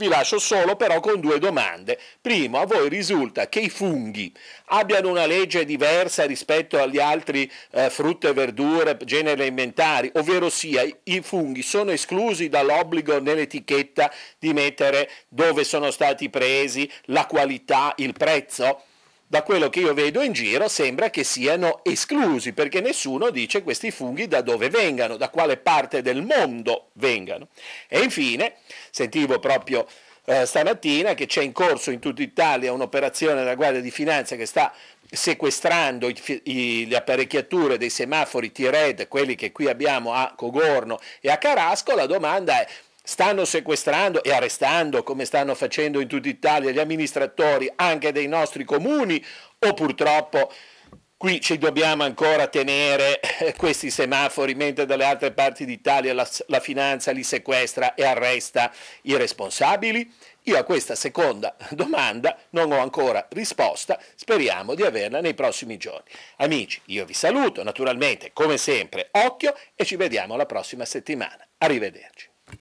Vi lascio solo però con due domande. Primo, a voi risulta che i funghi abbiano una legge diversa rispetto agli altri eh, frutte e verdure, generi alimentari, ovvero sia i funghi sono esclusi dall'obbligo nell'etichetta di mettere dove sono stati presi, la qualità, il prezzo? da quello che io vedo in giro sembra che siano esclusi perché nessuno dice questi funghi da dove vengano, da quale parte del mondo vengano. E infine, sentivo proprio eh, stamattina che c'è in corso in tutta Italia un'operazione della Guardia di Finanza che sta sequestrando i, i, le apparecchiature dei semafori T-Red, quelli che qui abbiamo a Cogorno e a Carasco, la domanda è stanno sequestrando e arrestando, come stanno facendo in tutta Italia, gli amministratori anche dei nostri comuni o purtroppo qui ci dobbiamo ancora tenere eh, questi semafori, mentre dalle altre parti d'Italia la, la, finanza li sequestra e arresta i responsabili? Io a questa seconda domanda non ho ancora risposta, speriamo di averla nei prossimi giorni. Amici, io vi saluto, naturalmente, come sempre, occhio e ci vediamo la prossima settimana. Arrivederci.